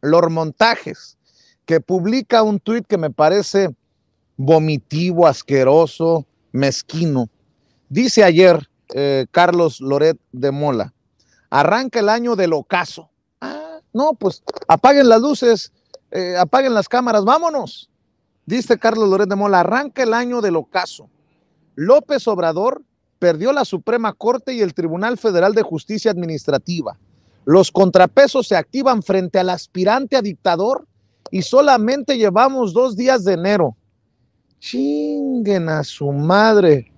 Los Montajes, que publica un tuit que me parece vomitivo, asqueroso, mezquino. Dice ayer eh, Carlos Loret de Mola, arranca el año del ocaso. Ah, no, pues apaguen las luces, eh, apaguen las cámaras, vámonos. Dice Carlos Loret de Mola, arranca el año del ocaso. López Obrador perdió la Suprema Corte y el Tribunal Federal de Justicia Administrativa. Los contrapesos se activan frente al aspirante a dictador y solamente llevamos dos días de enero. Chinguen a su madre,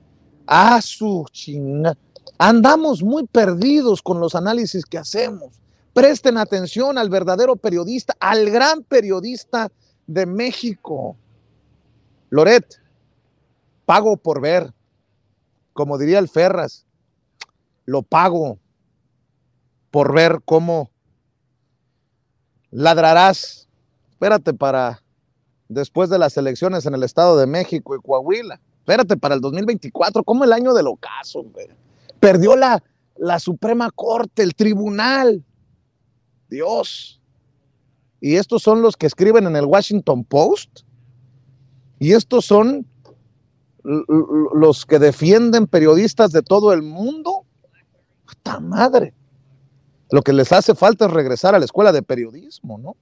a su chinga. Andamos muy perdidos con los análisis que hacemos. Presten atención al verdadero periodista, al gran periodista de México. Loret, pago por ver, como diría el Ferras, lo pago por ver cómo ladrarás, espérate para después de las elecciones en el Estado de México y Coahuila, espérate para el 2024, como el año del ocaso, perdió la, la Suprema Corte, el tribunal, Dios. Y estos son los que escriben en el Washington Post. Y estos son los que defienden periodistas de todo el mundo. ¡Puta madre! Lo que les hace falta es regresar a la escuela de periodismo, ¿no?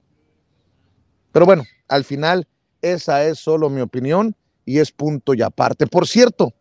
Pero bueno, al final esa es solo mi opinión y es punto y aparte. Por cierto,